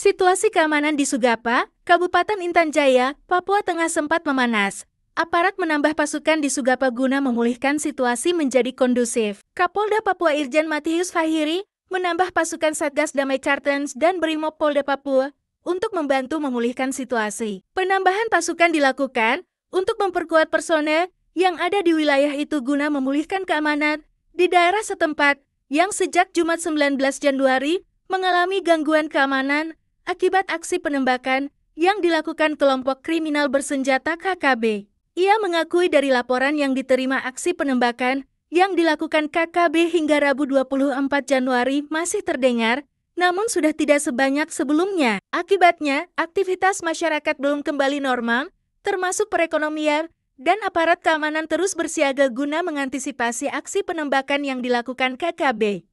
Situasi keamanan di Sugapa, Kabupaten Intan Jaya, Papua Tengah sempat memanas. Aparat menambah pasukan di Sugapa guna memulihkan situasi menjadi kondusif. Kapolda Papua Irjen Matius Fahiri menambah pasukan Satgas Damai Chartens dan Brimob Polda Papua untuk membantu memulihkan situasi. Penambahan pasukan dilakukan untuk memperkuat personel yang ada di wilayah itu guna memulihkan keamanan di daerah setempat yang sejak Jumat 19 Januari mengalami gangguan keamanan akibat aksi penembakan yang dilakukan kelompok kriminal bersenjata KKB. Ia mengakui dari laporan yang diterima aksi penembakan yang dilakukan KKB hingga Rabu 24 Januari masih terdengar, namun sudah tidak sebanyak sebelumnya. Akibatnya, aktivitas masyarakat belum kembali normal, termasuk perekonomian, dan aparat keamanan terus bersiaga guna mengantisipasi aksi penembakan yang dilakukan KKB.